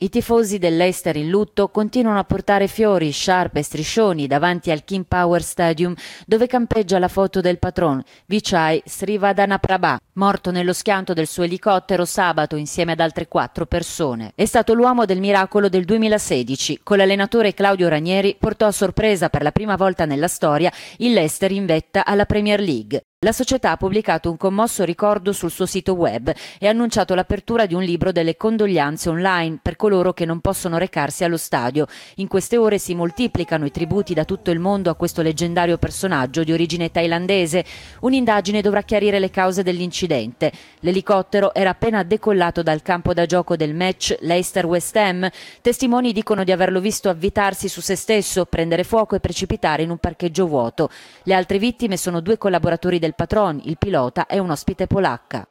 I tifosi dell'Ester in lutto continuano a portare fiori, sciarpe e striscioni davanti al King Power Stadium dove campeggia la foto del patron, Vichai Srivadanaprabha, morto nello schianto del suo elicottero sabato insieme ad altre quattro persone. È stato l'uomo del miracolo del 2016. Con l'allenatore Claudio Ranieri portò a sorpresa per la prima volta nella storia il Leicester in vetta alla Premier League. La società ha pubblicato un commosso ricordo sul suo sito web e ha annunciato l'apertura di un libro delle condoglianze online per coloro che non possono recarsi allo stadio. In queste ore si moltiplicano i tributi da tutto il mondo a questo leggendario personaggio di origine thailandese. Un'indagine dovrà chiarire le cause dell'incidente. L'elicottero era appena decollato dal campo da gioco del match Leicester-West Ham. Testimoni dicono di averlo visto avvitarsi su se stesso, prendere fuoco e precipitare in un parcheggio vuoto. Le altre vittime sono due collaboratori del del patron, il pilota, è un ospite polacca.